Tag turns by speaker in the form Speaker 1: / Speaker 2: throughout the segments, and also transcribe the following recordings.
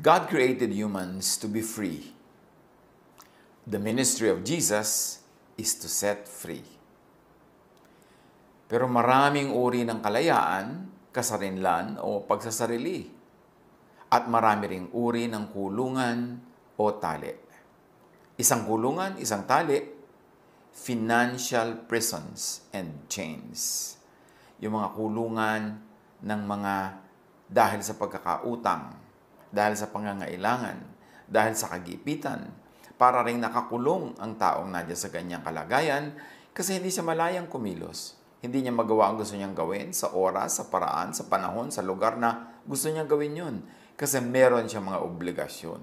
Speaker 1: God created humans to be free. The ministry of Jesus is to set free. Pero maraming uri ng kalayaan, kasarinlan o pagsasarili. At marami ring uri ng kulungan o tali. Isang kulungan, isang tali, financial prisons and chains. Yung mga kulungan ng mga dahil sa pagkakautang dahil sa pangangailangan, dahil sa kagipitan, para ring nakakulong ang taong nadya sa ganyang kalagayan kasi hindi siya malayang kumilos. Hindi niya magawa ang gusto niyang gawin sa oras, sa paraan, sa panahon, sa lugar na gusto niyang gawin yun. Kasi meron siya mga obligasyon.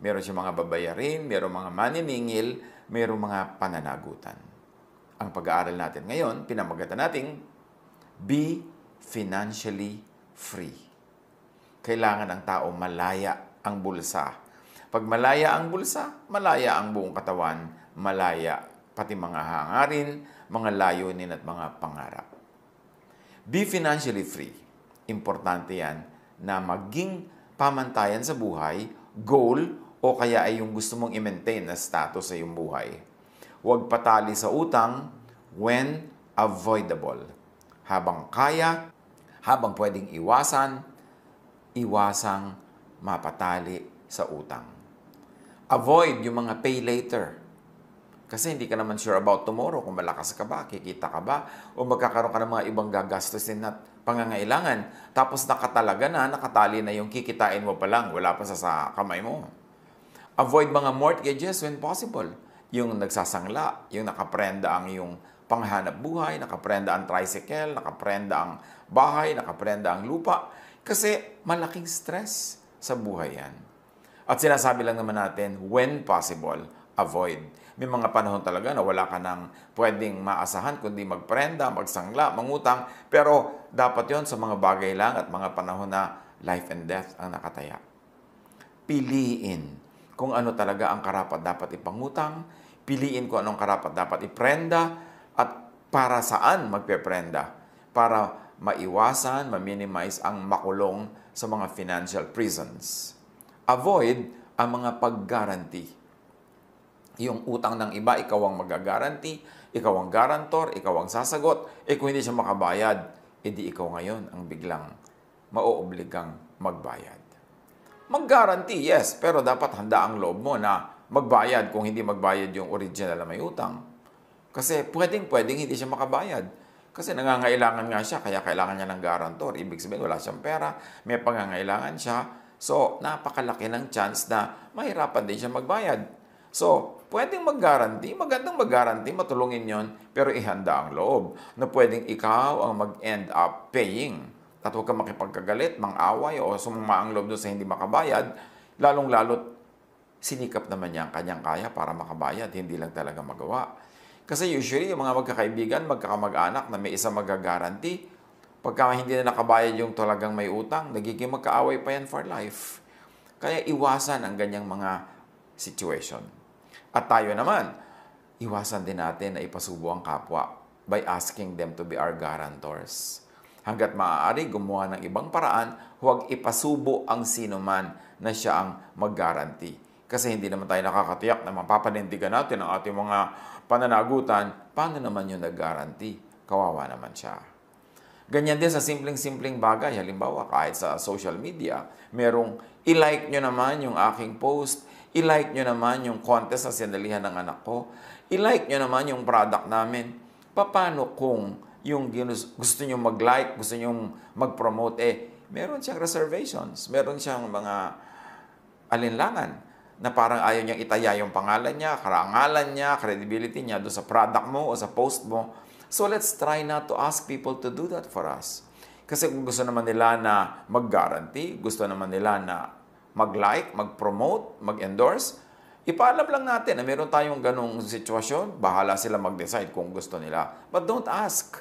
Speaker 1: Meron siya mga babayarin, meron mga maniningil, meron mga pananagutan. Ang pag-aaral natin ngayon, pinamagatan nating Be Financially Free kailangan ang tao malaya ang bulsa. Pag malaya ang bulsa, malaya ang buong katawan, malaya pati mga hangarin, mga layunin at mga pangarap. Be financially free. Importante yan na maging pamantayan sa buhay, goal, o kaya ay yung gusto mong i-maintain na status sa iyong buhay. Huwag patali sa utang when avoidable. Habang kaya, habang pwedeng iwasan, iwasang mapatali sa utang. Avoid yung mga pay later. Kasi hindi ka naman sure about tomorrow kung malakas ka ba, kikita ka ba, o magkakaroon ka ng mga ibang gagastusin na pangangailangan. Tapos nakatalaga na, nakatali na yung kikitain mo pa lang, wala pa sa, sa kamay mo. Avoid mga mortgages when possible. Yung nagsasangla, yung nakaprenda ang yung panghanap buhay, nakaprenda ang tricycle, nakaprenda ang bahay, nakaprenda ang lupa. Kasi malaking stress sa buhay yan. At sinasabi lang naman natin, when possible, avoid. May mga panahon talaga na wala ka nang pwedeng maasahan kundi magprenda, magsangla, mangutang. Pero dapat yon sa mga bagay lang at mga panahon na life and death ang nakataya. Piliin kung ano talaga ang karapat dapat ipangutang, piliin kung anong karapat dapat iprenda, at para saan magpeprenda. Para maiwasan, ma ang makulong sa mga financial prisons. Avoid ang mga paggaranti. Yung utang ng iba, ikaw ang magagaranti, ikaw ang garantor, ikaw ang sasagot, e kung hindi siya makabayad, edi ikaw ngayon ang biglang mauobligang magbayad. Maggaranti, yes, pero dapat handa ang loob mo na magbayad kung hindi magbayad yung original na may utang. Kasi pwedeng-pwedeng hindi siya makabayad kasi nangangailangan nga siya, kaya kailangan niya ng guarantor. Ibig sabihin, wala siyang pera, may pangangailangan siya. So, napakalaki ng chance na mahirapan din siya magbayad. So, pwedeng mag-guarantee, magandang mag-guarantee, matulungin yon pero ihanda ang loob na pwedeng ikaw ang mag-end up paying. At huwag kang makipagkagalit, mang-away, o sumama ang loob doon sa hindi makabayad, lalong lalot sinikap naman niya ang kanyang kaya para makabayad, hindi lang talaga magawa. Kasi usually, yung mga magkakaibigan, magkakamag-anak na may isang magagaranti, pagka hindi na nakabayad yung talagang may utang, nagiging magkaaway pa yan for life. Kaya iwasan ang ganyang mga situation. At tayo naman, iwasan din natin na ipasubo ang kapwa by asking them to be our guarantors. Hanggat maaari, gumawa ng ibang paraan, huwag ipasubo ang sinuman na siya ang mag-guarantee kasi hindi naman tayo nakakatiyak na mapapanindigan natin ang ating mga pananagutan, paano naman yung nag-guarantee? Kawawa naman siya. Ganyan din sa simpleng-simpleng bagay. Halimbawa, kahit sa social media, merong ilike nyo naman yung aking post, ilike nyo naman yung contest na sinalihan ng anak ko, ilike nyo naman yung product namin. Paano kung yung gusto nyo mag-like, gusto nyo mag-promote, eh, meron siyang reservations, meron siyang mga alinlangan na parang ayaw niyang itaya yung pangalan niya, karangalan niya, credibility niya doon sa product mo o sa post mo. So let's try not to ask people to do that for us. Kasi kung gusto naman nila na mag-guarantee, gusto naman nila na mag-like, mag-promote, mag-endorse, ipaalam lang natin na meron tayong ganong sitwasyon, bahala sila mag-decide kung gusto nila. But don't ask.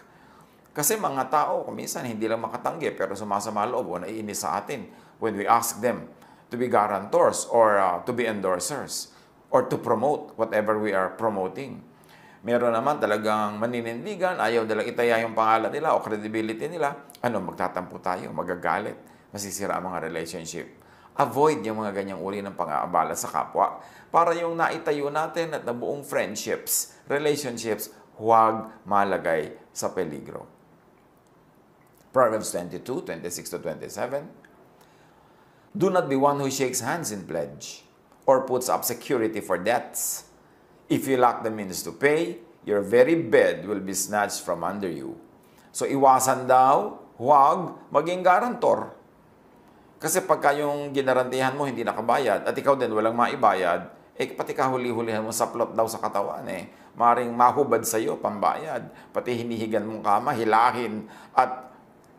Speaker 1: Kasi mga tao, kuminsan hindi lang makatanggi pero sumasama loob o naiinis sa atin when we ask them to be guarantors or uh, to be endorsers or to promote whatever we are promoting. Meron naman talagang maninindigan, ayaw nila itaya yung pangalan nila o credibility nila. Ano, magtatampo tayo, magagalit, masisira ang mga relationship. Avoid yung mga ganyang uri ng pang-aabala sa kapwa para yung naitayo natin at nabuong friendships, relationships, huwag malagay sa peligro. Proverbs 22, 26 to 27, Do not be one who shakes hands in pledge or puts up security for debts. If you lack the means to pay, your very bed will be snatched from under you. So iwasan daw, huwag maging garantor. Kasi pagka yung ginarantihan mo hindi nakabayad at ikaw din walang maibayad, eh pati kahuli-hulihan mo sa plot daw sa katawan eh. Maring mahubad sa iyo pambayad, pati hinihigan mong kama, hilahin at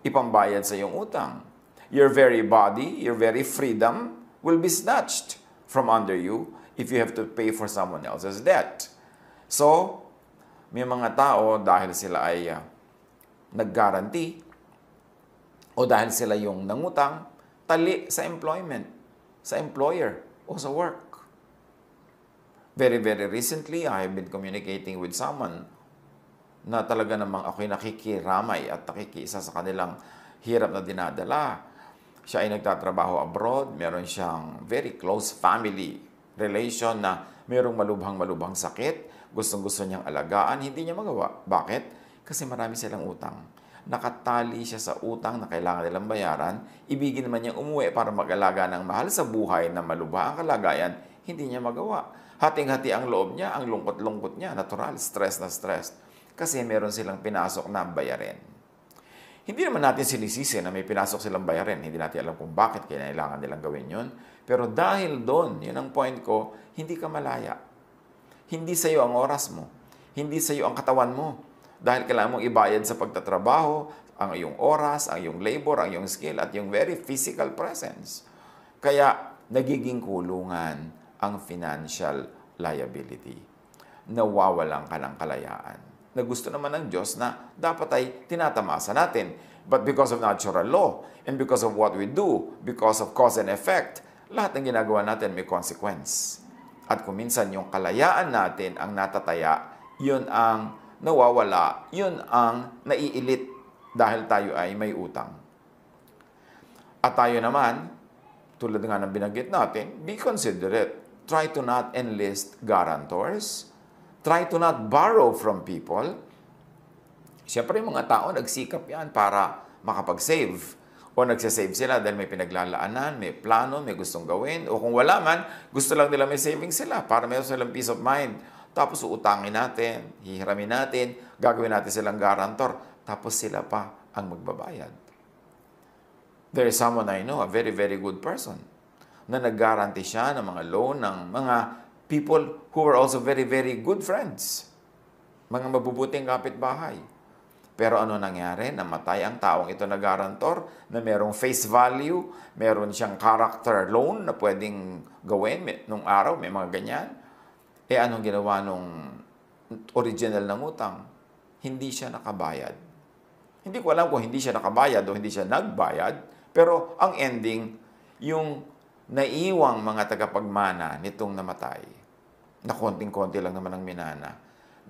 Speaker 1: ipambayad sa iyong utang your very body, your very freedom will be snatched from under you if you have to pay for someone else's debt. So, may mga tao dahil sila ay uh, ah, nag-guarantee o dahil sila yung nangutang, tali sa employment, sa employer, o sa work. Very, very recently, I have been communicating with someone na talaga namang ako'y nakikiramay at nakikisa sa kanilang hirap na dinadala siya ay nagtatrabaho abroad, meron siyang very close family relation na merong malubhang-malubhang sakit, gustong-gusto niyang alagaan, hindi niya magawa. Bakit? Kasi marami silang utang. Nakatali siya sa utang na kailangan nilang bayaran, ibigin naman niyang umuwi para mag-alaga ng mahal sa buhay na malubha ang kalagayan, hindi niya magawa. Hating-hati ang loob niya, ang lungkot-lungkot niya, natural, stress na stress. Kasi meron silang pinasok na bayarin. Hindi naman natin sinisisi na may pinasok silang bayarin. Hindi natin alam kung bakit kailangan nilang gawin yon. Pero dahil doon, yun ang point ko, hindi ka malaya. Hindi sa iyo ang oras mo. Hindi sa iyo ang katawan mo. Dahil kailangan mong ibayad sa pagtatrabaho, ang iyong oras, ang iyong labor, ang iyong skill, at yung very physical presence. Kaya nagiging kulungan ang financial liability. Nawawalan ka ng kalayaan na gusto naman ng Diyos na dapat ay tinatamasa natin. But because of natural law, and because of what we do, because of cause and effect, lahat ng ginagawa natin may consequence. At kung minsan yung kalayaan natin ang natataya, yun ang nawawala, yun ang naiilit dahil tayo ay may utang. At tayo naman, tulad nga ng binanggit natin, be considerate. Try to not enlist guarantors Try to not borrow from people. Siyempre, yung mga tao nagsikap yan para makapag-save. O nagsasave sila dahil may pinaglalaanan, may plano, may gustong gawin. O kung wala man, gusto lang nila may saving sila para meron silang peace of mind. Tapos uutangin natin, hihiramin natin, gagawin natin silang garantor. Tapos sila pa ang magbabayad. There is someone I know, a very, very good person, na nag siya ng mga loan ng mga people who were also very, very good friends. Mga mabubuting kapitbahay. Pero ano nangyari? Namatay ang taong ito na garantor na merong face value, meron siyang character loan na pwedeng gawin nung araw, may mga ganyan. E anong ginawa nung original ng utang? Hindi siya nakabayad. Hindi ko alam kung hindi siya nakabayad o hindi siya nagbayad, pero ang ending, yung naiwang mga tagapagmana nitong namatay na konting-konti lang naman ang minana.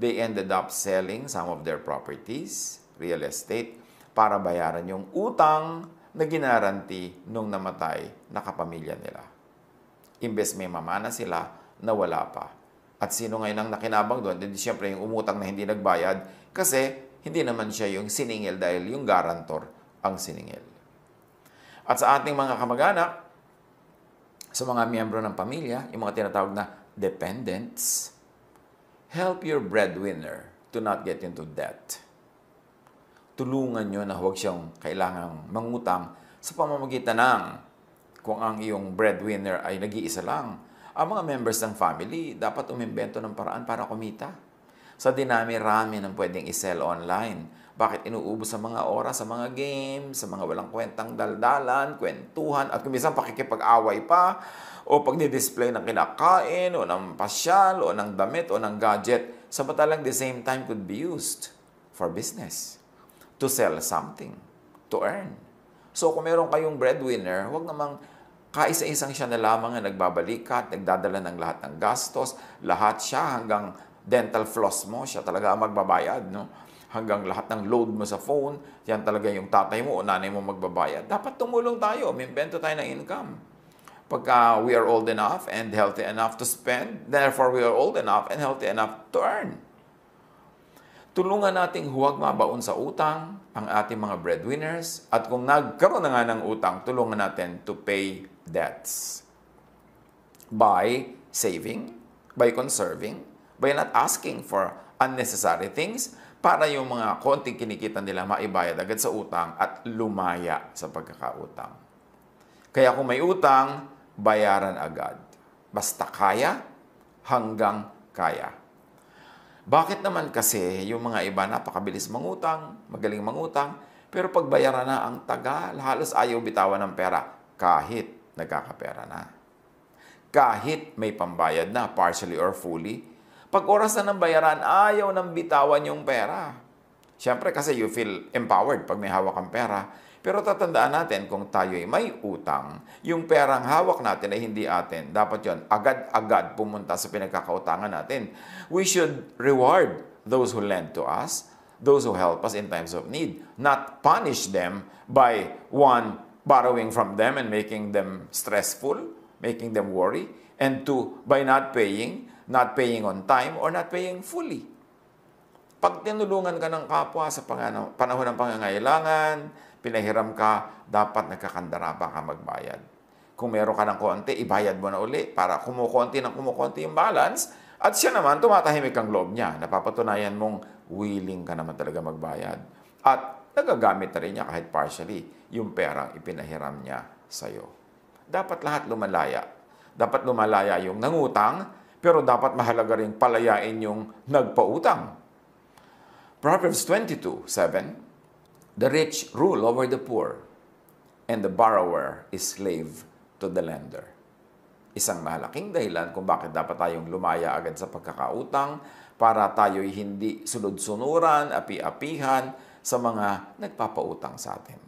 Speaker 1: They ended up selling some of their properties, real estate, para bayaran yung utang na ginaranti nung namatay na kapamilya nila. Imbes may mamana sila, nawala pa. At sino ngayon ang nakinabang doon? Hindi siyempre yung umutang na hindi nagbayad kasi hindi naman siya yung siningil dahil yung garantor ang siningil. At sa ating mga kamag-anak, sa mga miyembro ng pamilya, yung mga tinatawag na dependents, help your breadwinner to not get into debt. Tulungan nyo na huwag siyang kailangang mangutang sa pamamagitan ng kung ang iyong breadwinner ay nag-iisa lang. Ang mga members ng family dapat umimbento ng paraan para kumita. Sa dinami-rami ng pwedeng isell online. Bakit inuubos sa mga oras, sa mga games, sa mga walang kwentang daldalan, kwentuhan, at kumisang pakikipag-away pa, o pagdi-display ng kinakain o ng pasyal o ng damit o ng gadget, samantalang the same time could be used for business, to sell something, to earn. So kung meron kayong breadwinner, huwag namang kaisa-isang siya na lamang na nagbabalikat, nagdadala ng lahat ng gastos, lahat siya hanggang dental floss mo, siya talaga ang magbabayad, no? Hanggang lahat ng load mo sa phone, yan talaga yung tatay mo o nanay mo magbabayad. Dapat tumulong tayo, mimbento tayo ng income pagka uh, we are old enough and healthy enough to spend, therefore we are old enough and healthy enough to earn. Tulungan nating huwag mabaon sa utang ang ating mga breadwinners at kung nagkaroon na nga ng utang, tulungan natin to pay debts by saving, by conserving, by not asking for unnecessary things para yung mga konting kinikita nila maibayad agad sa utang at lumaya sa pagkakautang. Kaya kung may utang, bayaran agad. Basta kaya, hanggang kaya. Bakit naman kasi yung mga iba napakabilis mangutang, magaling mangutang, pero pagbayaran na ang tagal, halos ayaw bitawan ng pera kahit nagkakapera na. Kahit may pambayad na, partially or fully, pag oras na ng bayaran, ayaw nang bitawan yung pera. Siyempre kasi you feel empowered pag may hawak ang pera pero tatandaan natin kung tayo ay may utang, yung perang hawak natin ay hindi atin. Dapat yon agad-agad pumunta sa pinagkakautangan natin. We should reward those who lend to us, those who help us in times of need, not punish them by one borrowing from them and making them stressful, making them worry, and two, by not paying, not paying on time, or not paying fully. Pag tinulungan ka ng kapwa sa panahon ng pangangailangan, pinahiram ka, dapat nagkakandaraba ka magbayad. Kung meron ka ng konti, ibayad mo na uli para kumukonti ng kumukonti yung balance at siya naman tumatahimik ang loob niya. Napapatunayan mong willing ka naman talaga magbayad. At nagagamit na rin niya kahit partially yung perang ipinahiram niya sa'yo. Dapat lahat lumalaya. Dapat lumalaya yung nangutang, pero dapat mahalaga rin palayain yung nagpautang. Proverbs 22, 7, The rich rule over the poor, and the borrower is slave to the lender. Isang malaking dahilan kung bakit dapat tayong lumaya agad sa pagkakautang para tayo'y hindi sunod-sunuran, api-apihan sa mga nagpapautang sa atin.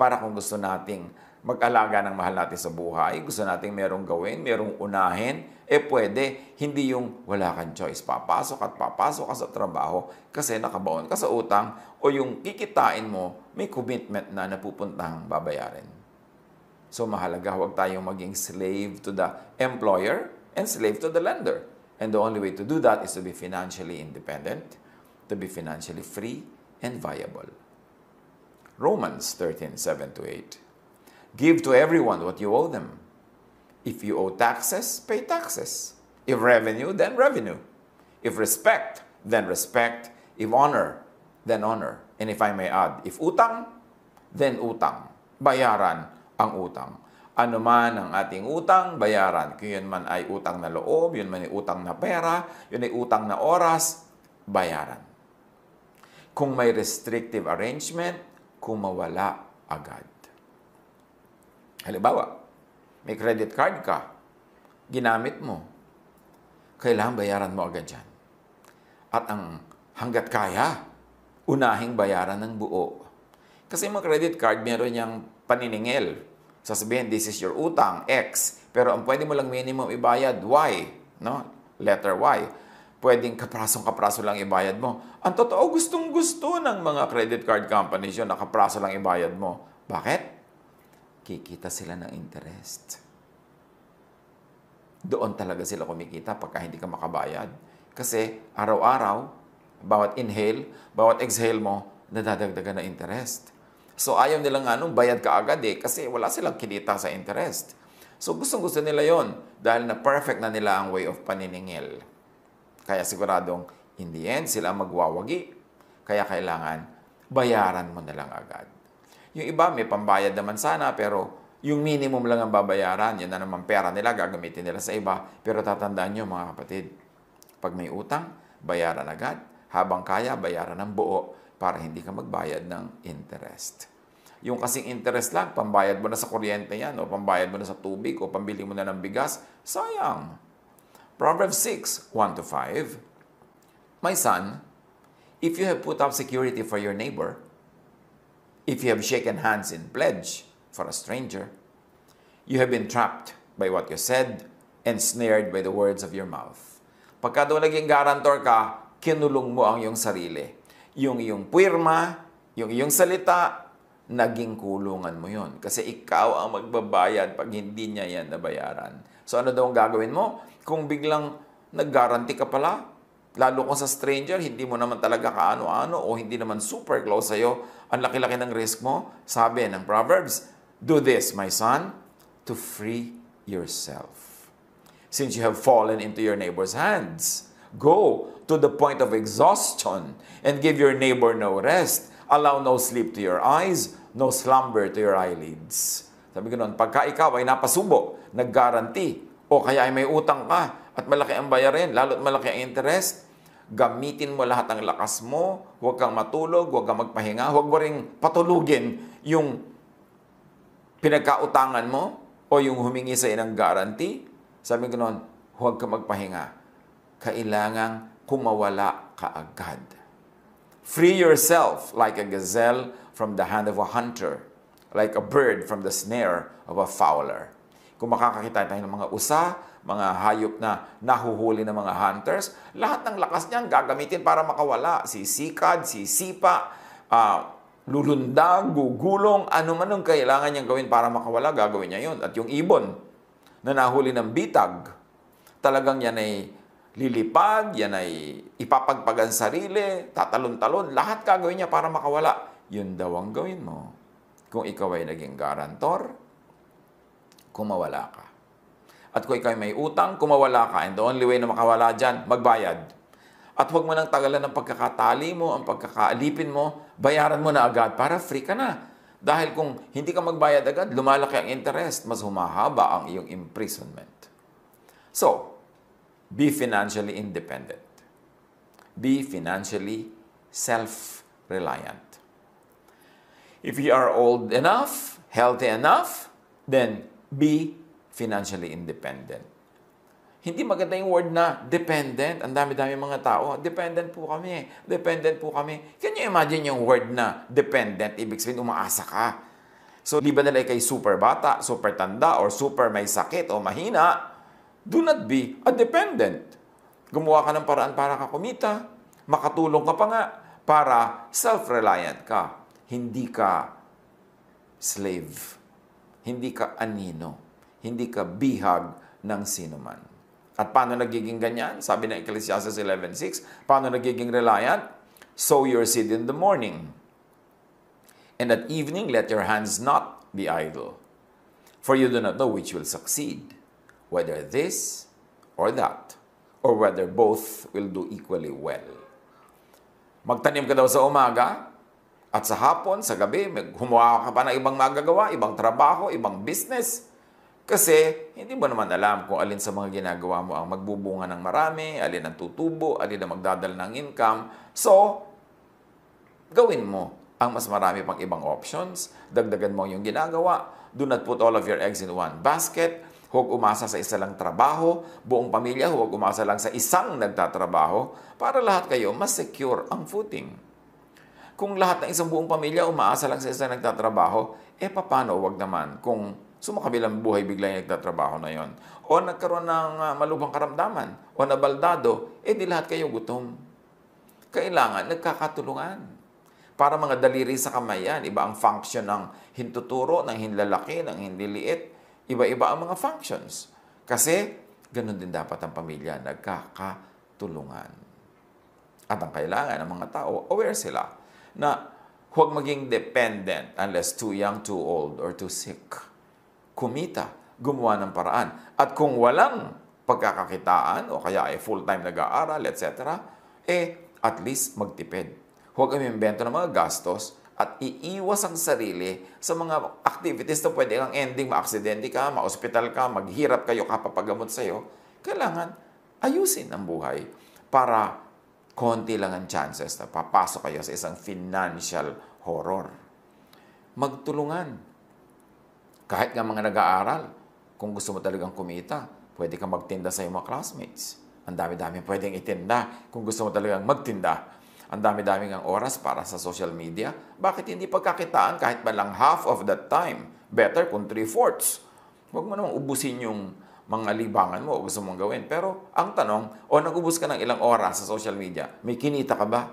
Speaker 1: Para kung gusto nating mag-alaga ng mahal natin sa buhay, gusto nating merong gawin, merong unahin, eh pwede, hindi yung wala kang choice. Papasok at papasok ka sa trabaho kasi nakabaon ka sa utang o yung kikitain mo, may commitment na napupuntahang babayarin. So mahalaga, huwag tayong maging slave to the employer and slave to the lender. And the only way to do that is to be financially independent, to be financially free and viable. Romans 13, 7 to 8. Give to everyone what you owe them. If you owe taxes, pay taxes. If revenue, then revenue. If respect, then respect. If honor, then honor. And if I may add, if utang, then utang. Bayaran ang utang. Ano man ang ating utang, bayaran. Kung yun man ay utang na loob, yun man ay utang na pera, yun ay utang na oras, bayaran. Kung may restrictive arrangement, kumawala agad. Halimbawa, may credit card ka, ginamit mo, kailangan bayaran mo agad yan. At ang hanggat kaya, unahing bayaran ng buo. Kasi mga credit card, meron niyang paniningil. Sasabihin, this is your utang, X. Pero ang pwede mo lang minimum ibayad, Y. No? Letter Y. Pwedeng kaprasong-kapraso lang ibayad mo. Ang totoo, gustong-gusto ng mga credit card companies yun, nakapraso lang ibayad mo. Bakit? kikita sila ng interest. Doon talaga sila kumikita pagka hindi ka makabayad. Kasi araw-araw, bawat inhale, bawat exhale mo, nadadagdagan ng interest. So ayaw nila nga nung bayad ka agad eh, kasi wala silang kinita sa interest. So gustong gusto nila yon dahil na perfect na nila ang way of paniningil. Kaya siguradong in the end sila magwawagi. Kaya kailangan bayaran mo na lang agad. Yung iba, may pambayad naman sana, pero yung minimum lang ang babayaran, yan na naman pera nila, gagamitin nila sa iba. Pero tatandaan nyo mga kapatid, pag may utang, bayaran agad. Habang kaya, bayaran ng buo para hindi ka magbayad ng interest. Yung kasing interest lang, pambayad mo na sa kuryente yan, o pambayad mo na sa tubig, o pambili mo na ng bigas, sayang. Proverbs 6, 1 to 5. My son, if you have put up security for your neighbor, If you have shaken hands in pledge for a stranger, you have been trapped by what you said and snared by the words of your mouth. Pagka daw naging guarantor ka, kinulong mo ang iyong sarili. Yung iyong puirma, yung iyong salita, naging kulungan mo yon. Kasi ikaw ang magbabayad pag hindi niya yan nabayaran. So ano daw ang gagawin mo? Kung biglang naggaranti ka pala, Lalo kung sa stranger, hindi mo naman talaga kaano-ano o hindi naman super close sa'yo, ang laki-laki ng risk mo, sabi ng Proverbs, Do this, my son, to free yourself. Since you have fallen into your neighbor's hands, go to the point of exhaustion and give your neighbor no rest. Allow no sleep to your eyes, no slumber to your eyelids. Sabi ko noon, pagka ikaw ay napasubo, naggaranti, o kaya ay may utang ka, at malaki ang bayarin, lalo't malaki ang interest, gamitin mo lahat ang lakas mo, huwag kang matulog, huwag kang magpahinga, huwag mo ring patulugin yung pinagkautangan mo o yung humingi sa inang guarantee. Sabi ko noon, huwag kang magpahinga. Kailangang kumawala ka agad. Free yourself like a gazelle from the hand of a hunter, like a bird from the snare of a fowler. Kung makakakita tayo ng mga usa, mga hayop na nahuhuli ng mga hunters, lahat ng lakas niya gagamitin para makawala. Si sikad, si sipa, uh, ah, lulundag, gugulong, ano man ang kailangan niyang gawin para makawala, gagawin niya yun. At yung ibon na nahuli ng bitag, talagang yan ay lilipad, yan ay ipapagpagan sarili, tatalon-talon, lahat gagawin niya para makawala. Yun daw ang gawin mo. Kung ikaw ay naging garantor, kumawala ka. At kung ikaw may utang, kumawala ka. And the only way na makawala dyan, magbayad. At huwag mo nang tagalan ng pagkakatali mo, ang pagkakaalipin mo, bayaran mo na agad para free ka na. Dahil kung hindi ka magbayad agad, lumalaki ang interest, mas humahaba ang iyong imprisonment. So, be financially independent. Be financially self-reliant. If you are old enough, healthy enough, then be financially independent. Hindi maganda yung word na dependent. Ang dami-dami mga tao, dependent po kami, dependent po kami. Can you imagine yung word na dependent? Ibig sabihin, umaasa ka. So, di ba nalay kay super bata, super tanda, or super may sakit o mahina? Do not be a dependent. Gumawa ka ng paraan para ka kumita, makatulong ka pa nga para self-reliant ka. Hindi ka slave. Hindi ka anino hindi ka bihag ng sinuman. At paano nagiging ganyan? Sabi ng Ecclesiastes 11.6, paano nagiging reliant? Sow your seed in the morning. And at evening, let your hands not be idle. For you do not know which will succeed, whether this or that, or whether both will do equally well. Magtanim ka daw sa umaga, at sa hapon, sa gabi, humawa ka pa ng ibang magagawa, ibang trabaho, ibang business. Kasi hindi mo naman alam kung alin sa mga ginagawa mo ang magbubunga ng marami, alin ang tutubo, alin ang magdadala ng income. So, gawin mo ang mas marami pang ibang options. Dagdagan mo yung ginagawa. Do not put all of your eggs in one basket. Huwag umasa sa isa lang trabaho, buong pamilya, huwag umasa lang sa isang nagtatrabaho para lahat kayo mas secure ang footing. Kung lahat ng isang buong pamilya umaasa lang sa isang nagtatrabaho, eh paano wag naman kung sumakabilang buhay bigla yung nagtatrabaho na yon. O nagkaroon ng uh, ah, malubang karamdaman o nabaldado, eh di lahat kayo gutom. Kailangan nagkakatulungan. Para mga daliri sa kamay yan, iba ang function ng hintuturo, ng hinlalaki, ng hindi liit. Iba-iba ang mga functions. Kasi ganun din dapat ang pamilya, nagkakatulungan. At ang kailangan ng mga tao, aware sila na huwag maging dependent unless too young, too old, or too sick kumita, gumawa ng paraan. At kung walang pagkakakitaan o kaya ay full-time nag-aaral, etc., eh, at least magtipid. Huwag kang imbento ng mga gastos at iiwas ang sarili sa mga activities na pwede kang ending, maaksidente ka, maospital ka, maghirap kayo kapapagamot sa'yo. Kailangan ayusin ang buhay para konti lang ang chances na papasok kayo sa isang financial horror. Magtulungan kahit nga mga nag-aaral, kung gusto mo talagang kumita, pwede kang magtinda sa iyong mga classmates. Ang dami-dami pwedeng itinda kung gusto mo talagang magtinda. Ang dami-daming ang oras para sa social media. Bakit hindi pagkakitaan kahit ba lang half of that time? Better kung three-fourths. Huwag mo namang ubusin yung mga libangan mo o gusto mong gawin. Pero ang tanong, o nag-ubus ka ng ilang oras sa social media, may kinita ka ba?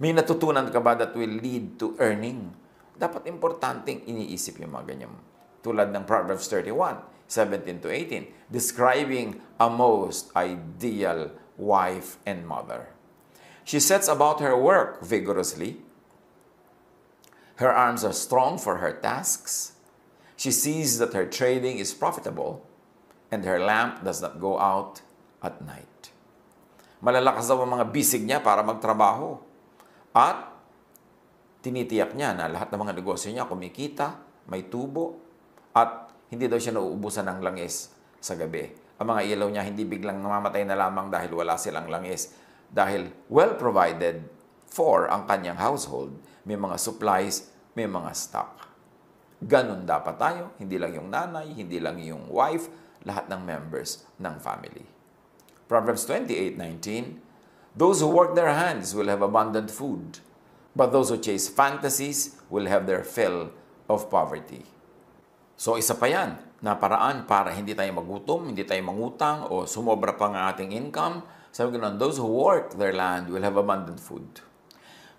Speaker 1: May natutunan ka ba that will lead to earning? dapat importanteng iniisip yung mga ganyan. Tulad ng Proverbs 31, 17 to 18, describing a most ideal wife and mother. She sets about her work vigorously. Her arms are strong for her tasks. She sees that her trading is profitable and her lamp does not go out at night. Malalakas daw ang mga bisig niya para magtrabaho. At tinitiyak niya na lahat ng mga negosyo niya kumikita, may tubo, at hindi daw siya nauubusan ng langis sa gabi. Ang mga ilaw niya hindi biglang namamatay na lamang dahil wala silang langis. Dahil well provided for ang kanyang household, may mga supplies, may mga stock. Ganun dapat tayo, hindi lang yung nanay, hindi lang yung wife, lahat ng members ng family. Proverbs 28:19 Those who work their hands will have abundant food but those who chase fantasies will have their fill of poverty. So isa pa yan na paraan para hindi tayo magutom, hindi tayo mangutang o sumobra pa ng ating income. Sabi ko those who work their land will have abundant food.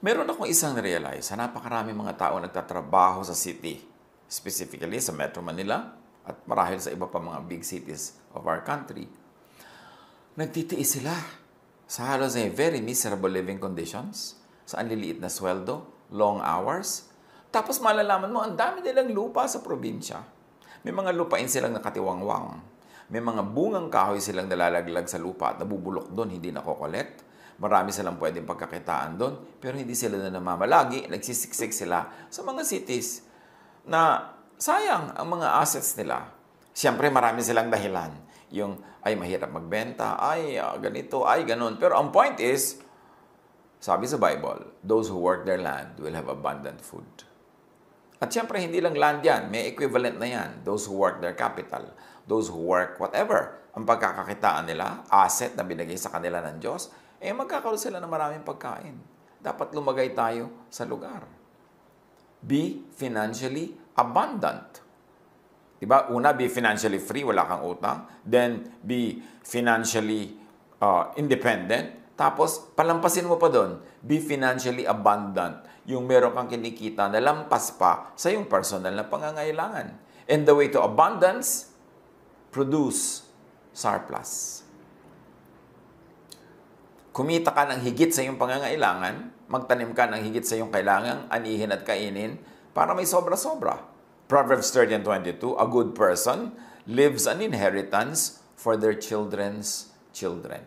Speaker 1: Meron akong isang na-realize na napakarami mga tao nagtatrabaho sa city, specifically sa Metro Manila at marahil sa iba pa mga big cities of our country. Nagtitiis sila sa halos ay very miserable living conditions Saan liliit na sweldo? Long hours? Tapos malalaman mo, ang dami nilang lupa sa probinsya. May mga lupain silang nakatiwangwang. May mga bungang kahoy silang nalalaglag sa lupa at nabubulok doon, hindi nakokolekt. Marami silang pwedeng pagkakitaan doon, pero hindi sila na namamalagi, nagsisiksik sila sa mga cities na sayang ang mga assets nila. Siyempre, marami silang dahilan. Yung, ay, mahirap magbenta, ay, ah, ganito, ay, ganun. Pero ang point is, sabi sa Bible, those who work their land will have abundant food. At siyempre, hindi lang land yan. May equivalent na yan. Those who work their capital. Those who work whatever. Ang pagkakakitaan nila, asset na binigay sa kanila ng Diyos, eh magkakaroon sila ng maraming pagkain. Dapat lumagay tayo sa lugar. Be financially abundant. Diba? Una, be financially free, wala kang utang. Then, be financially uh, independent tapos, palampasin mo pa doon, be financially abundant. Yung meron kang kinikita na lampas pa sa iyong personal na pangangailangan. And the way to abundance, produce surplus. Kumita ka ng higit sa iyong pangangailangan, magtanim ka ng higit sa iyong kailangan, anihin at kainin, para may sobra-sobra. Proverbs 30 and 22, a good person lives an inheritance for their children's children.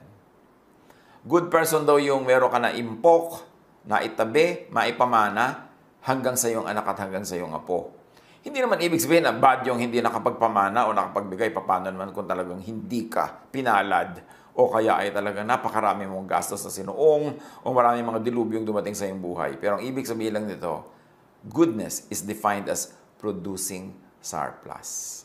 Speaker 1: Good person daw yung meron ka na impok, na itabi, maipamana, hanggang sa iyong anak at hanggang sa iyong apo. Hindi naman ibig sabihin na bad yung hindi nakapagpamana o nakapagbigay, Paano naman kung talagang hindi ka pinalad o kaya ay talaga napakarami mong gastos sa sinuong o marami mga dilubyong dumating sa iyong buhay. Pero ang ibig sabihin lang nito, goodness is defined as producing surplus.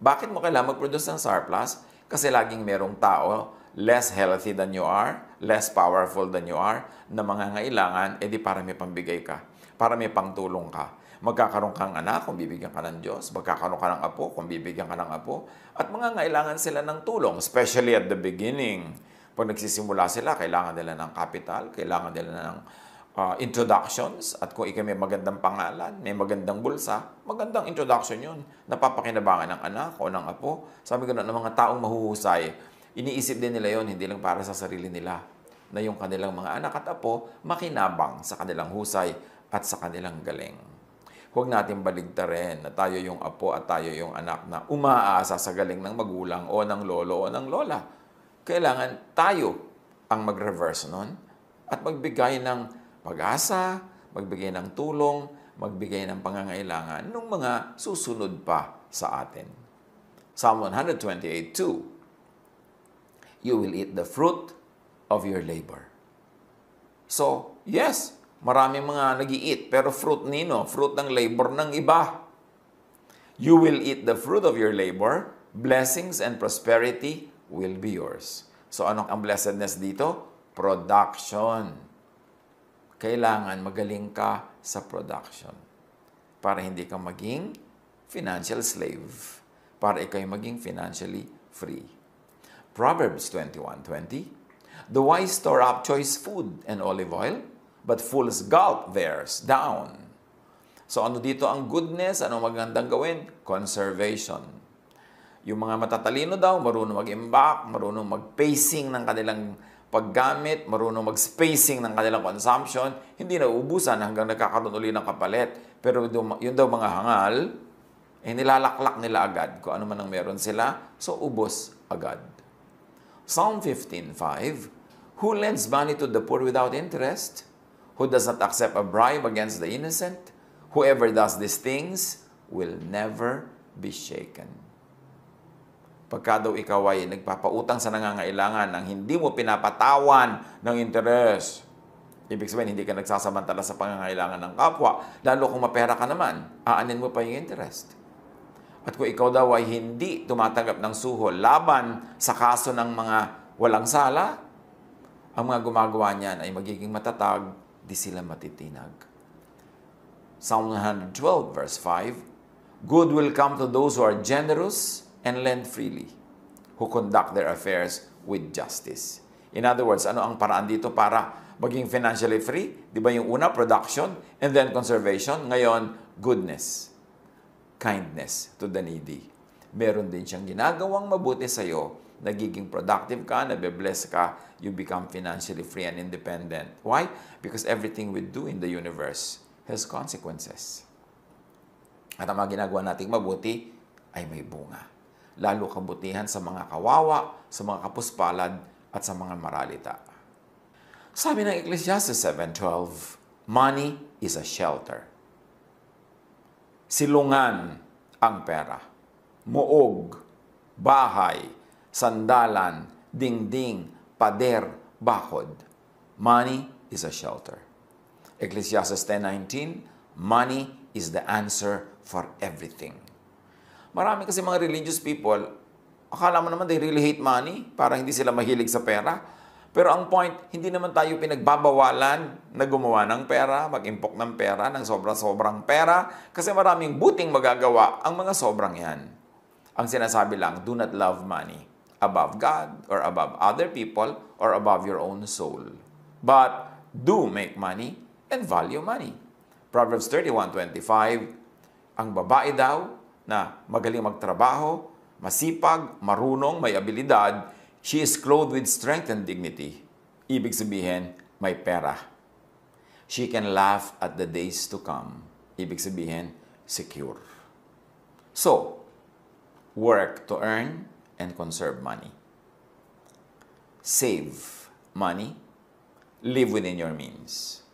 Speaker 1: Bakit mo kailangan mag-produce ng surplus? Kasi laging merong tao less healthy than you are, less powerful than you are, na mga mangangailangan, edi eh para may pambigay ka, para may pangtulong ka. Magkakaroon kang anak kung bibigyan ka ng Diyos, magkakaroon ka ng apo kung bibigyan ka ng apo, at mga mangangailangan sila ng tulong, especially at the beginning. Pag nagsisimula sila, kailangan nila ng capital, kailangan nila ng uh, introductions at kung ikaw may magandang pangalan, may magandang bulsa, magandang introduction yun. Napapakinabangan ng anak o ng apo. Sabi ko na ano, ng mga taong mahuhusay, Iniisip din nila yon hindi lang para sa sarili nila, na yung kanilang mga anak at apo makinabang sa kanilang husay at sa kanilang galing. Huwag natin baligtarin na tayo yung apo at tayo yung anak na umaasa sa galing ng magulang o ng lolo o ng lola. Kailangan tayo ang mag-reverse nun at magbigay ng pag-asa, magbigay ng tulong, magbigay ng pangangailangan ng mga susunod pa sa atin. Psalm 128.2 you will eat the fruit of your labor. So, yes, marami mga nag eat pero fruit nino, fruit ng labor ng iba. You will eat the fruit of your labor, blessings and prosperity will be yours. So, anong ang blessedness dito? Production. Kailangan magaling ka sa production para hindi ka maging financial slave, para ikay maging financially free. Proverbs 21.20, The wise store up choice food and olive oil, but fools gulp theirs down. So ano dito ang goodness? Ano magandang gawin? Conservation. Yung mga matatalino daw, marunong mag-imbak, marunong mag-pacing ng kanilang paggamit, marunong mag-spacing ng kanilang consumption, hindi na ubusan hanggang nagkakaroon uli ng kapalit. Pero yun daw mga hangal, eh nilalaklak nila agad kung ano man ang meron sila, so ubos agad. Psalm 15:5, Who lends money to the poor without interest? Who does not accept a bribe against the innocent? Whoever does these things will never be shaken. Pagka daw ikaw ay nagpapautang sa nangangailangan nang hindi mo pinapatawan ng interest, ibig sabihin hindi ka nagsasamantala sa pangangailangan ng kapwa, lalo kung mapera ka naman, aanin mo pa yung interest. At kung ikaw daw ay hindi tumatanggap ng suhol laban sa kaso ng mga walang sala, ang mga gumagawa niyan ay magiging matatag, di sila matitinag. Psalm 112 verse 5, Good will come to those who are generous and lend freely, who conduct their affairs with justice. In other words, ano ang paraan dito para maging financially free? Di ba yung una, production, and then conservation, ngayon, goodness kindness to the needy. Meron din siyang ginagawang mabuti sa iyo. Nagiging productive ka, nabe-bless ka, you become financially free and independent. Why? Because everything we do in the universe has consequences. At ang mga ginagawa nating mabuti ay may bunga. Lalo kabutihan sa mga kawawa, sa mga kapuspalad, at sa mga maralita. Sabi ng Ecclesiastes 7.12, Money is a shelter silungan ang pera. Muog, bahay, sandalan, dingding, pader, bakod. Money is a shelter. Ecclesiastes 10.19, money is the answer for everything. Marami kasi mga religious people, akala mo naman they really hate money para hindi sila mahilig sa pera. Pero ang point, hindi naman tayo pinagbabawalan na gumawa ng pera, mag-impok ng pera, ng sobra-sobrang pera, kasi maraming buting magagawa ang mga sobrang yan. Ang sinasabi lang, do not love money above God or above other people or above your own soul. But do make money and value money. Proverbs 31.25, ang babae daw na magaling magtrabaho, masipag, marunong, may abilidad, She is clothed with strength and dignity. Ibig sabihin, may pera. She can laugh at the days to come. Ibig sabihin, secure. So, work to earn and conserve money. Save money. Live within your means.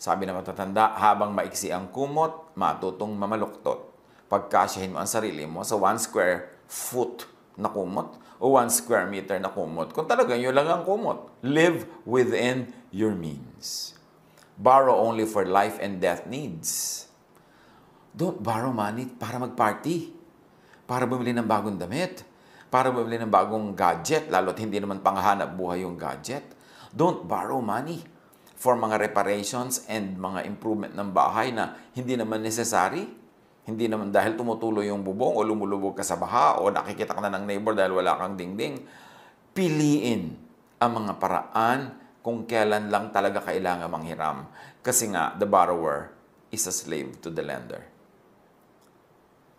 Speaker 1: Sabi na matatanda, habang maiksi ang kumot, matutong mamaluktot. Pagkasyahin mo ang sarili mo sa one square foot na kumot o 1 square meter na kumot. Kung talagang yun lang ang kumot. Live within your means. Borrow only for life and death needs. Don't borrow money para mag-party, para bumili ng bagong damit, para bumili ng bagong gadget, lalo't hindi naman panghanap buhay yung gadget. Don't borrow money for mga reparations and mga improvement ng bahay na hindi naman necessary hindi naman dahil tumutuloy yung bubong o lumulubog ka sa baha o nakikita ka na ng neighbor dahil wala kang dingding. Piliin ang mga paraan kung kailan lang talaga kailangan manghiram. Kasi nga, the borrower is a slave to the lender.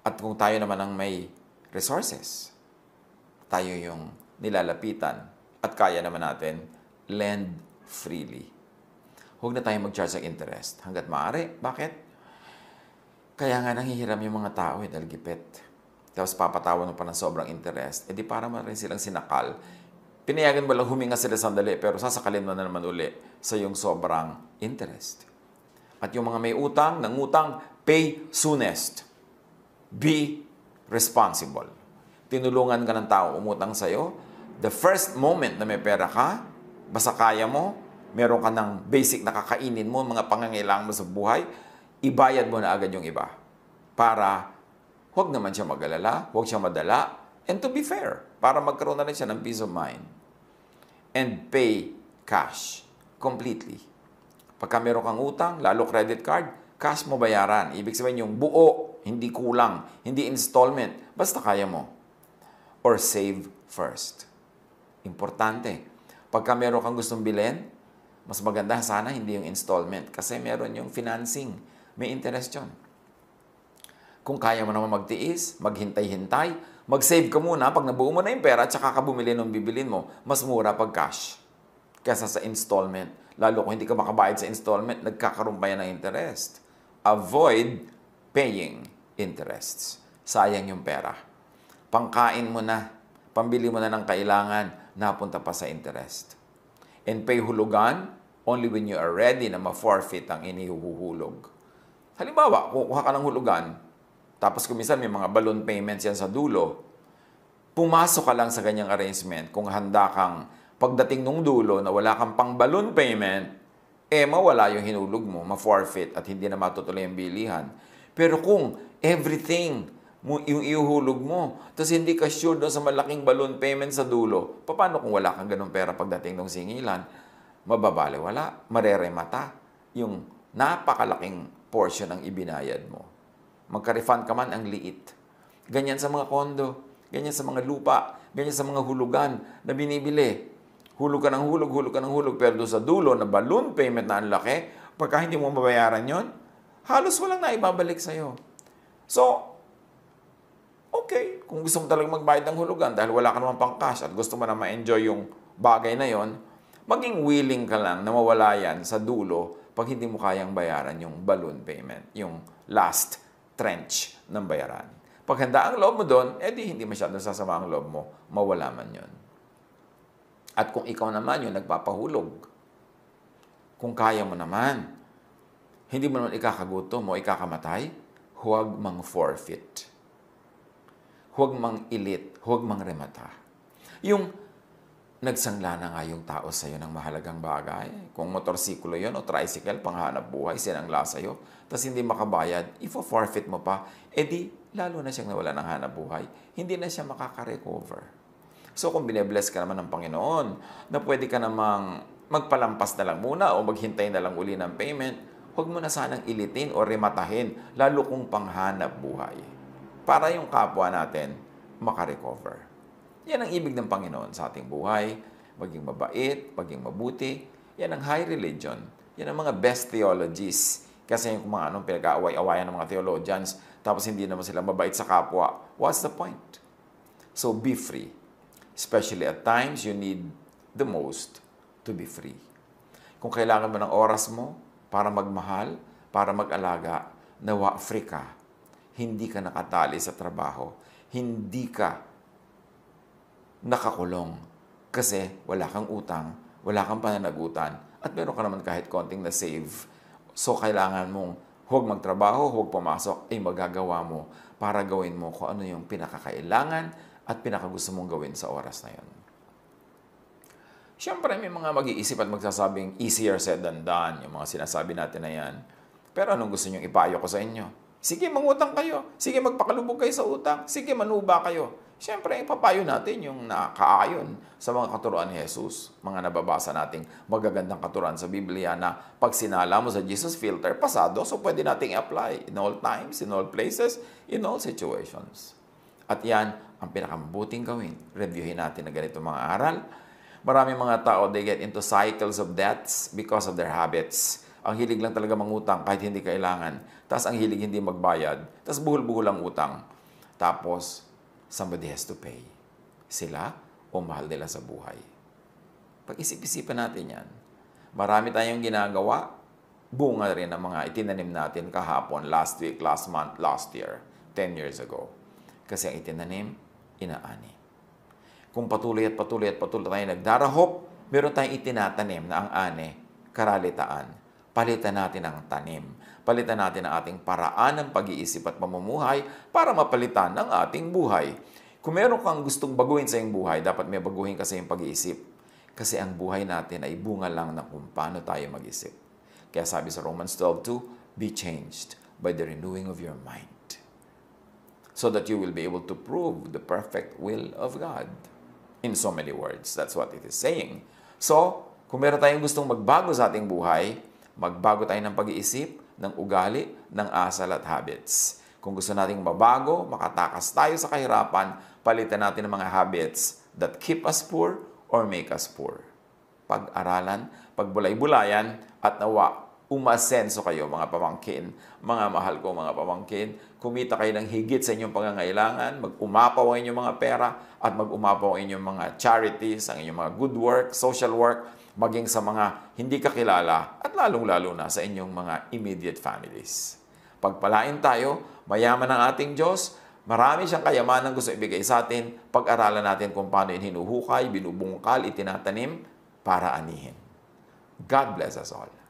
Speaker 1: At kung tayo naman ang may resources, tayo yung nilalapitan at kaya naman natin lend freely. Huwag na tayong mag-charge ng interest. Hanggat maaari. Bakit? Kaya nga nanghihiram yung mga tao eh, dahil gipit. Tapos papatawan mo pa ng sobrang interest. Eh di para man rin silang sinakal. Pinayagan mo lang huminga sila sandali, pero sasakalin mo na naman uli sa yung sobrang interest. At yung mga may utang, nangutang, pay soonest. Be responsible. Tinulungan ka ng tao umutang sa'yo. The first moment na may pera ka, basta kaya mo, meron ka ng basic na kakainin mo, mga pangangailangan mo sa buhay, ibayad mo na agad yung iba para huwag naman siya magalala, huwag siya madala, and to be fair, para magkaroon na rin siya ng peace of mind. And pay cash completely. Pagka meron kang utang, lalo credit card, cash mo bayaran. Ibig sabihin yung buo, hindi kulang, hindi installment, basta kaya mo. Or save first. Importante. Pagka meron kang gustong bilhin, mas maganda sana hindi yung installment kasi meron yung financing may interest yon. Kung kaya mo naman magtiis, maghintay-hintay, mag-save ka muna pag nabuo mo na yung pera at saka ka bumili ng bibilin mo, mas mura pag cash kesa sa installment. Lalo kung hindi ka makabayad sa installment, nagkakaroon pa yan ng interest. Avoid paying interests. Sayang yung pera. Pangkain mo na, pambili mo na ng kailangan, napunta pa sa interest. And pay hulugan only when you are ready na ma-forfeit ang inihuhulog. Halimbawa, kukuha ka ng hulugan, tapos kumisan may mga balloon payments yan sa dulo, pumasok ka lang sa ganyang arrangement kung handa kang pagdating nung dulo na wala kang pang balloon payment, eh mawala yung hinulog mo, ma-forfeit at hindi na matutuloy ang bilihan. Pero kung everything mo, yung ihulog mo, tapos hindi ka sure doon sa malaking balloon payment sa dulo, paano kung wala kang ganong pera pagdating ng singilan? Mababale wala, mareremata yung napakalaking portion ang ibinayad mo. Magka-refund ka man ang liit. Ganyan sa mga kondo, ganyan sa mga lupa, ganyan sa mga hulugan na binibili. Hulog ka ng hulog, hulog ka ng hulog, pero doon sa dulo na balloon payment na ang laki, pagka hindi mo mabayaran yon, halos walang na ibabalik sa'yo. So, okay, kung gusto mo talaga magbayad ng hulugan dahil wala ka naman pang cash at gusto mo na ma-enjoy yung bagay na yon, maging willing ka lang na mawala yan sa dulo pag hindi mo kayang bayaran yung balloon payment, yung last trench ng bayaran. Pag handa ang loob mo doon, edi eh hindi masyadong sasama ang loob mo, mawala man yun. At kung ikaw naman yung nagpapahulog, kung kaya mo naman, hindi mo naman ikakaguto mo, ikakamatay, huwag mang forfeit. Huwag mang ilit, huwag mang remata. Yung Nagsangla na nga yung tao sa iyo ng mahalagang bagay. Kung motorsiklo yon o tricycle, panghanap buhay, sinangla sa iyo, tapos hindi makabayad, ifo-forfeit mo pa, edi eh lalo na siyang nawala ng hanap buhay. Hindi na siya makaka-recover. So kung binebless ka naman ng Panginoon, na pwede ka namang magpalampas na lang muna o maghintay na lang uli ng payment, huwag mo na sanang ilitin o rematahin, lalo kung panghanap buhay. Para yung kapwa natin makarecover. recover yan ang ibig ng Panginoon sa ating buhay, maging mabait, maging mabuti. Yan ang high religion. Yan ang mga best theologies. Kasi yung mga anong pinag-aaway-awayan ng mga theologians, tapos hindi naman sila mabait sa kapwa. What's the point? So be free. Especially at times, you need the most to be free. Kung kailangan mo ng oras mo para magmahal, para mag-alaga, nawa free ka. Hindi ka nakatali sa trabaho. Hindi ka nakakulong. Kasi wala kang utang, wala kang pananagutan, at meron ka naman kahit konting na save. So, kailangan mong huwag magtrabaho, huwag pumasok, ay eh, magagawa mo para gawin mo kung ano yung pinakakailangan at pinakagusto mong gawin sa oras na yon. Siyempre, may mga mag-iisip at magsasabing easier said than done, yung mga sinasabi natin na yan. Pero anong gusto nyong ipayo ko sa inyo? Sige, mangutang kayo. Sige, magpakalubog kayo sa utang. Sige, manuba kayo. Siyempre, ipapayo natin yung nakaayon sa mga katuruan ni Jesus. Mga nababasa nating magagandang katuruan sa Biblia na pag sinala mo sa Jesus filter, pasado. So, pwede nating apply in all times, in all places, in all situations. At yan ang pinakabuting gawin. Reviewin natin na ganito mga aral. Maraming mga tao, they get into cycles of debts because of their habits ang hilig lang talaga mangutang kahit hindi kailangan. Tapos ang hilig hindi magbayad. Tapos buhol-buhol ang utang. Tapos, somebody has to pay. Sila o mahal nila sa buhay. Pag-isip-isipan natin yan. Marami tayong ginagawa, bunga rin ng mga itinanim natin kahapon, last week, last month, last year, 10 years ago. Kasi ang itinanim, inaani. Kung patuloy at patuloy at patuloy tayo nagdarahop, meron tayong itinatanim na ang ane, karalitaan, palitan natin ang tanim. Palitan natin ang ating paraan ng pag-iisip at pamumuhay para mapalitan ang ating buhay. Kung meron kang gustong baguhin sa iyong buhay, dapat may baguhin ka sa iyong pag-iisip. Kasi ang buhay natin ay bunga lang ng kung paano tayo mag-isip. Kaya sabi sa Romans 12.2, Be changed by the renewing of your mind so that you will be able to prove the perfect will of God. In so many words, that's what it is saying. So, kung meron tayong gustong magbago sa ating buhay, Magbago tayo ng pag-iisip, ng ugali, ng asal at habits. Kung gusto nating mabago, makatakas tayo sa kahirapan, palitan natin ang mga habits that keep us poor or make us poor. Pag-aralan, pagbulay-bulayan, at nawa, umasenso kayo mga pamangkin, mga mahal ko mga pamangkin. Kumita kayo ng higit sa inyong pangangailangan, mag-umapaw ang inyong mga pera, at mag-umapaw ang inyong mga charities, ang inyong mga good work, social work, maging sa mga hindi kakilala at lalong-lalo na sa inyong mga immediate families. Pagpalain tayo, mayaman ang ating Diyos, Marami siyang kayamanang gusto ibigay sa atin. Pag-aralan natin kung paano yun hinuhukay, binubungkal, itinatanim para anihin. God bless us all.